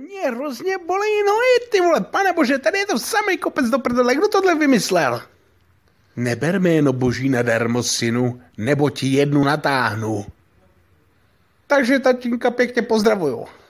Mě hrozně bolí nohy, ty vole, pane bože, tady je to samý kopec do prdele, kdo tohle vymyslel? Neber jméno boží darmo, synu, nebo ti jednu natáhnu. Takže tatínka pěkně pozdravuju.